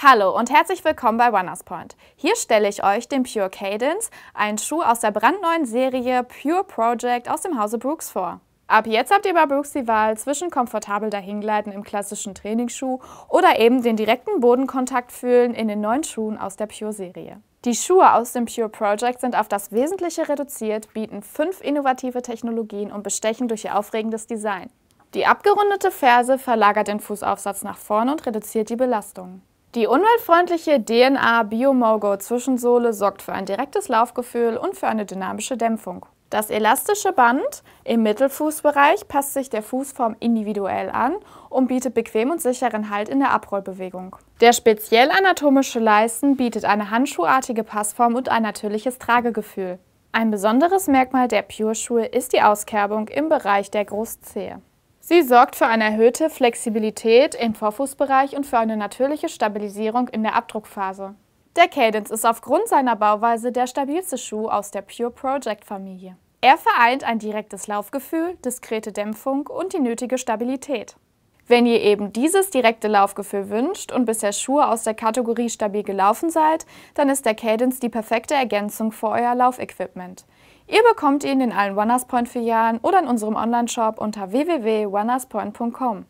Hallo und herzlich willkommen bei Runners Point. Hier stelle ich euch den Pure Cadence, einen Schuh aus der brandneuen Serie Pure Project aus dem Hause Brooks vor. Ab jetzt habt ihr bei Brooks die Wahl zwischen komfortabel dahingleiten im klassischen Trainingsschuh oder eben den direkten Bodenkontakt fühlen in den neuen Schuhen aus der Pure Serie. Die Schuhe aus dem Pure Project sind auf das Wesentliche reduziert, bieten fünf innovative Technologien und bestechen durch ihr aufregendes Design. Die abgerundete Ferse verlagert den Fußaufsatz nach vorne und reduziert die Belastung. Die umweltfreundliche DNA Biomogo Zwischensohle sorgt für ein direktes Laufgefühl und für eine dynamische Dämpfung. Das elastische Band im Mittelfußbereich passt sich der Fußform individuell an und bietet bequem und sicheren Halt in der Abrollbewegung. Der speziell anatomische Leisten bietet eine handschuhartige Passform und ein natürliches Tragegefühl. Ein besonderes Merkmal der Pure-Schuhe ist die Auskerbung im Bereich der Großzehe. Sie sorgt für eine erhöhte Flexibilität im Vorfußbereich und für eine natürliche Stabilisierung in der Abdruckphase. Der Cadence ist aufgrund seiner Bauweise der stabilste Schuh aus der Pure Project Familie. Er vereint ein direktes Laufgefühl, diskrete Dämpfung und die nötige Stabilität. Wenn ihr eben dieses direkte Laufgefühl wünscht und bisher Schuhe aus der Kategorie stabil gelaufen seid, dann ist der Cadence die perfekte Ergänzung für euer Laufequipment. Ihr bekommt ihn in allen Runners Point Filialen oder in unserem Onlineshop unter www.wannerspoint.com.